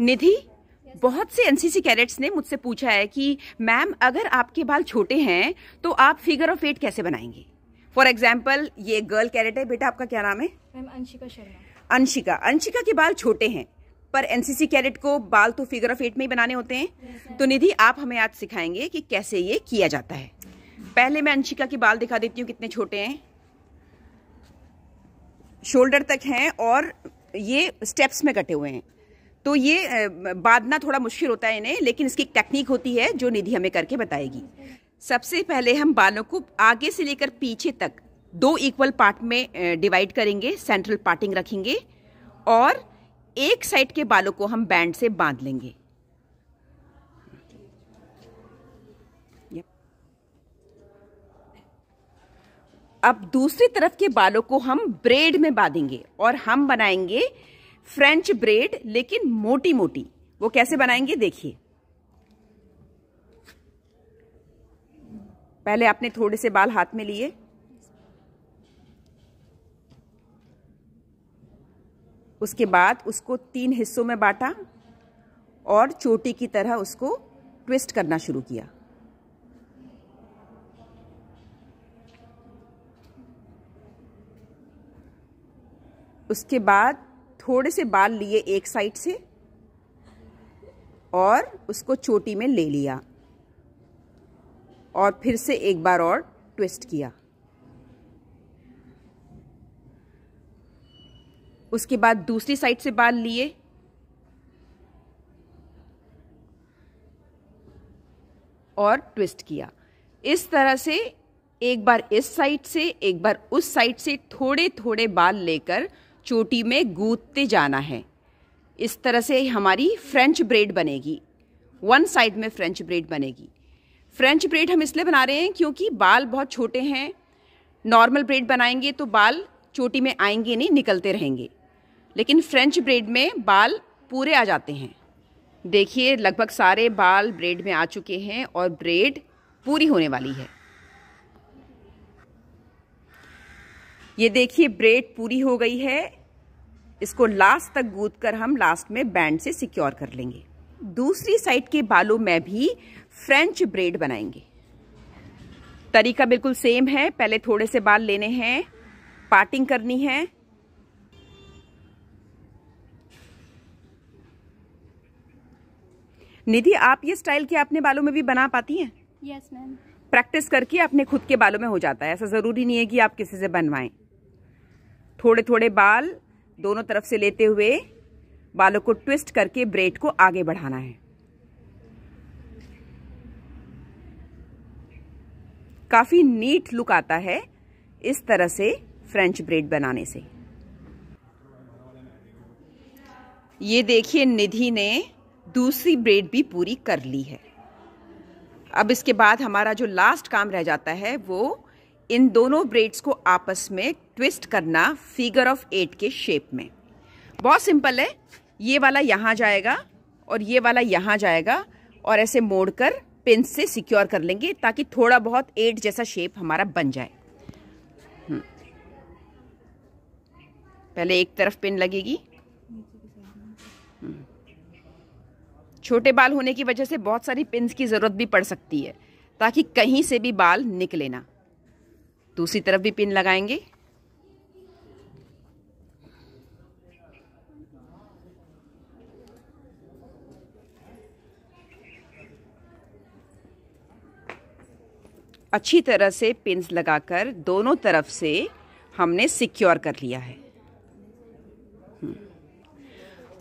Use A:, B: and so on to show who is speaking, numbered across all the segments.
A: निधि बहुत से NCC cadets ने मुझसे पूछा है कि मैम अगर आपके बाल छोटे हैं तो आप फिगर ऑफ एट कैसे बनाएंगे फॉर एग्जाम्पल ये गर्ल कैरेट है बेटा आपका क्या नाम है मैम अंशिका शर्मा अंशिका अंशिका के बाल छोटे हैं पर एनसीसी कैडेट को बाल तो फिगर ऑफ एट में ही बनाने होते हैं तो निधि आप हमें आज सिखाएंगे कि कैसे ये किया जाता है पहले मैं अंशिका के बाल दिखा देती हूँ कितने छोटे हैं शोल्डर तक हैं और ये स्टेप्स में कटे हुए हैं तो ये बांधना थोड़ा मुश्किल होता है इन्हें लेकिन इसकी एक टेक्निक होती है जो निधि हमें करके बताएगी सबसे पहले हम बालों को आगे से लेकर पीछे तक दो इक्वल पार्ट में डिवाइड करेंगे सेंट्रल पार्टिंग रखेंगे और एक साइड के बालों को हम बैंड से बांध लेंगे अब दूसरी तरफ के बालों को हम ब्रेड में बांधेंगे और हम बनाएंगे फ्रेंच ब्रेड लेकिन मोटी मोटी वो कैसे बनाएंगे देखिए पहले आपने थोड़े से बाल हाथ में लिए उसके बाद उसको तीन हिस्सों में बांटा और चोटी की तरह उसको ट्विस्ट करना शुरू किया उसके बाद थोड़े से बाल लिए एक साइड से और उसको चोटी में ले लिया और फिर से एक बार और ट्विस्ट किया उसके बाद दूसरी साइड से बाल लिए और ट्विस्ट किया इस तरह से एक बार इस साइड से एक बार उस साइड से थोड़े थोड़े बाल लेकर चोटी में गूदते जाना है इस तरह से हमारी फ्रेंच ब्रेड बनेगी वन साइड में फ्रेंच ब्रेड बनेगी फ्रेंच ब्रेड हम इसलिए बना रहे हैं क्योंकि बाल बहुत छोटे हैं नॉर्मल ब्रेड बनाएंगे तो बाल चोटी में आएंगे नहीं निकलते रहेंगे लेकिन फ्रेंच ब्रेड में बाल पूरे आ जाते हैं देखिए लगभग सारे बाल ब्रेड में आ चुके हैं और ब्रेड पूरी होने वाली है ये देखिए ब्रेड पूरी हो गई है इसको लास्ट तक गूद कर हम लास्ट में बैंड से सिक्योर कर लेंगे दूसरी साइड के बालों में भी फ्रेंच ब्रेड बनाएंगे तरीका बिल्कुल सेम है पहले थोड़े से बाल लेने हैं पार्टिंग करनी है निधि आप ये स्टाइल के अपने बालों में भी बना पाती हैं यस मैम प्रैक्टिस करके अपने खुद के बालों में हो जाता है ऐसा ज़रूरी नहीं है कि आप किसी से बनवाएं थोड़े थोड़े बाल दोनों तरफ से लेते हुए बालों को ट्विस्ट करके ब्रेड को आगे बढ़ाना है काफ़ी नीट लुक आता है इस तरह से फ्रेंच ब्रेड बनाने से ये देखिए निधि ने दूसरी ब्रेड भी पूरी कर ली है अब इसके बाद हमारा जो लास्ट काम रह जाता है वो इन दोनों ब्रेड्स को आपस में ट्विस्ट करना फिगर ऑफ एट के शेप में बहुत सिंपल है ये वाला यहाँ जाएगा और ये वाला यहाँ जाएगा और ऐसे मोड़ कर पिन से सिक्योर कर लेंगे ताकि थोड़ा बहुत एट जैसा शेप हमारा बन जाए हम्म। पहले एक तरफ पिन लगेगी हम्म। छोटे बाल होने की वजह से बहुत सारी पिन की ज़रूरत भी पड़ सकती है ताकि कहीं से भी बाल निकले ना दूसरी तरफ भी पिन लगाएंगे अच्छी तरह से पिंस लगाकर दोनों तरफ से हमने सिक्योर कर लिया है हम्म।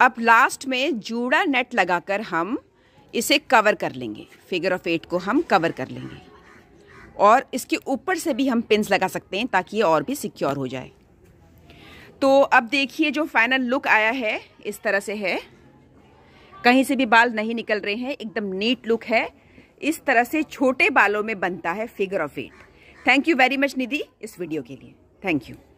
A: अब लास्ट में जूड़ा नेट लगाकर हम इसे कवर कर लेंगे फिगर ऑफ एट को हम कवर कर लेंगे और इसके ऊपर से भी हम पिंस लगा सकते हैं ताकि ये और भी सिक्योर हो जाए तो अब देखिए जो फाइनल लुक आया है इस तरह से है कहीं से भी बाल नहीं निकल रहे हैं एकदम नीट लुक है इस तरह से छोटे बालों में बनता है figure of eight thank you very much Nidhi इस वीडियो के लिए थैंक यू